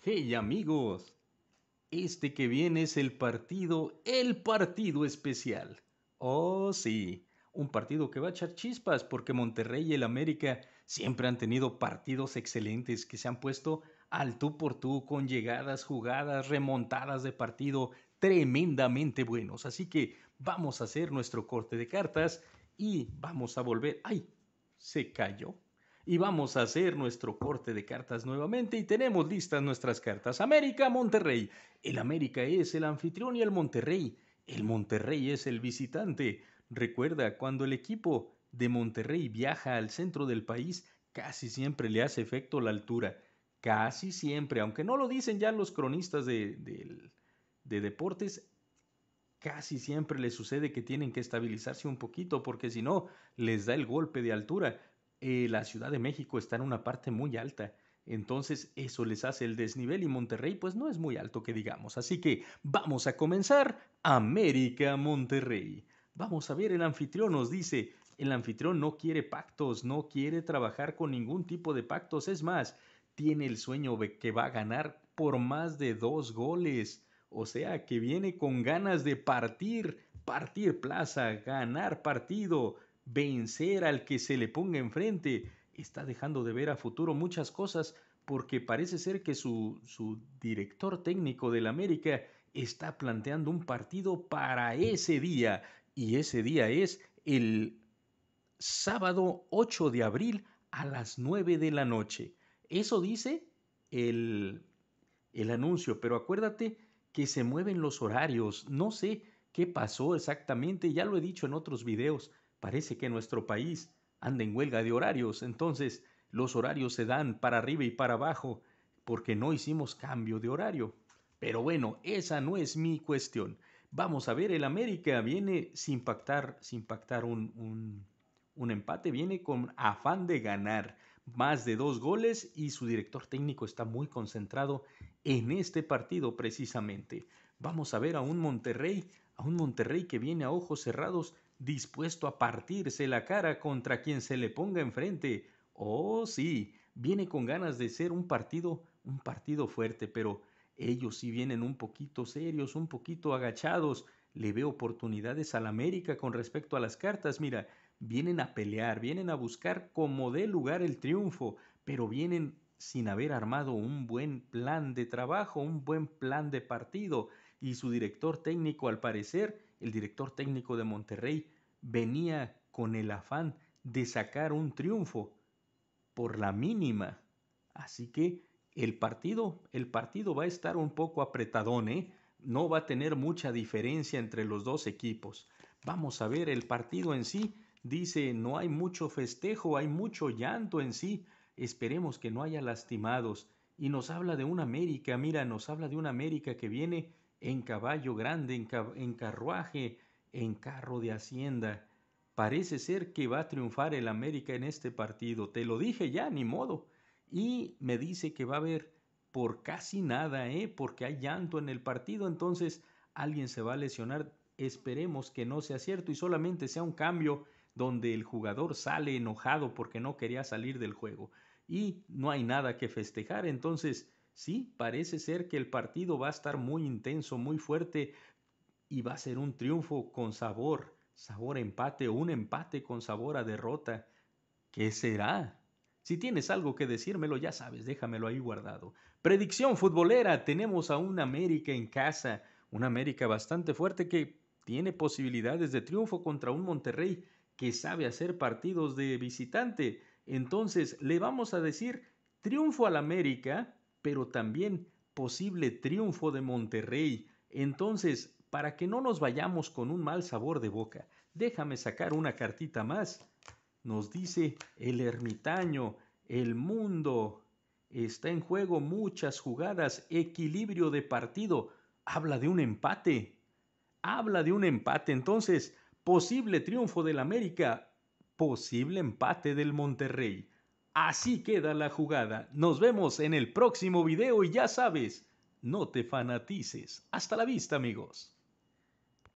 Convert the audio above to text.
Hey amigos, este que viene es el partido, el partido especial. Oh sí, un partido que va a echar chispas porque Monterrey y el América siempre han tenido partidos excelentes que se han puesto al tú por tú con llegadas, jugadas, remontadas de partido tremendamente buenos. Así que vamos a hacer nuestro corte de cartas y vamos a volver. ¡Ay! Se cayó y vamos a hacer nuestro corte de cartas nuevamente y tenemos listas nuestras cartas. América, Monterrey. El América es el anfitrión y el Monterrey. El Monterrey es el visitante. Recuerda, cuando el equipo de Monterrey viaja al centro del país, casi siempre le hace efecto la altura. Casi siempre, aunque no lo dicen ya los cronistas de, deportes, casi siempre les sucede que tienen que estabilizarse un poquito porque si no, les da el golpe de altura. Eh, la Ciudad de México está en una parte muy alta. Entonces eso les hace el desnivel y Monterrey pues no es muy alto que digamos. Así que vamos a comenzar América Monterrey. Vamos a ver, el anfitrión nos dice, el anfitrión no quiere pactos, no quiere trabajar con ningún tipo de pactos. Es más, tiene el sueño de que va a ganar por más de dos goles. O sea, que viene con ganas de partir, partir plaza, ganar partido, vencer al que se le ponga enfrente. Está dejando de ver a futuro muchas cosas porque parece ser que su, director técnico del América está planteando un partido para ese día y ese día es el sábado 8 de abril a las 9 de la noche. Eso dice el, el anuncio, pero acuérdate que se mueven los horarios. No sé qué pasó exactamente, ya lo he dicho en otros videos. Parece que nuestro país anda en huelga de horarios, entonces los horarios se dan para arriba y para abajo porque no hicimos cambio de horario. Pero bueno, esa no es mi cuestión. Vamos a ver, el América viene sin pactar, sin pactar un, un, un empate, viene con afán de ganar más de dos goles y su director técnico está muy concentrado en este partido precisamente. Vamos a ver a un Monterrey, a un Monterrey que viene a ojos cerrados dispuesto a partirse la cara contra quien se le ponga enfrente. Oh, sí, viene con ganas de ser un partido, un partido fuerte, pero ellos sí vienen un poquito serios, un poquito agachados. Le veo oportunidades al América con respecto a las cartas. Mira, vienen a pelear, vienen a buscar como dé lugar el triunfo, pero vienen sin haber armado un buen plan de trabajo, un buen plan de partido, y su director técnico al parecer el director técnico de Monterrey, venía con el afán de sacar un triunfo por la mínima. Así que el partido, el partido va a estar un poco apretadón, ¿eh? No va a tener mucha diferencia entre los dos equipos. Vamos a ver el partido en sí. Dice, no hay mucho festejo, hay mucho llanto en sí. Esperemos que no haya lastimados. Y nos habla de una América, mira, nos habla de una América que viene en caballo grande, en, carruaje, en carro de hacienda. Parece ser que va a triunfar el América en este partido. Te lo dije ya, ni modo. Y me dice que va a haber por casi nada, ¿eh? porque hay llanto en el partido, entonces alguien se va a lesionar. Esperemos que no sea cierto y solamente sea un cambio donde el jugador sale enojado porque no quería salir del juego. Y no hay nada que festejar, entonces Sí, parece ser que el partido va a estar muy intenso, muy fuerte y va a ser un triunfo con sabor, sabor a empate o un empate con sabor a derrota. ¿Qué será? Si tienes algo que decírmelo, ya sabes, déjamelo ahí guardado. Predicción futbolera, tenemos a un América en casa, un América bastante fuerte que tiene posibilidades de triunfo contra un Monterrey que sabe hacer partidos de visitante. Entonces, le vamos a decir triunfo al América pero también posible triunfo de Monterrey. Entonces, para que no nos vayamos con un mal sabor de boca, déjame sacar una cartita más. Nos dice el ermitaño, el mundo, está en juego muchas jugadas, equilibrio de partido, habla de un empate, habla de un empate, entonces, posible triunfo del América, posible empate del Monterrey. Así queda la jugada. Nos vemos en el próximo video y ya sabes, no te fanatices. Hasta la vista amigos.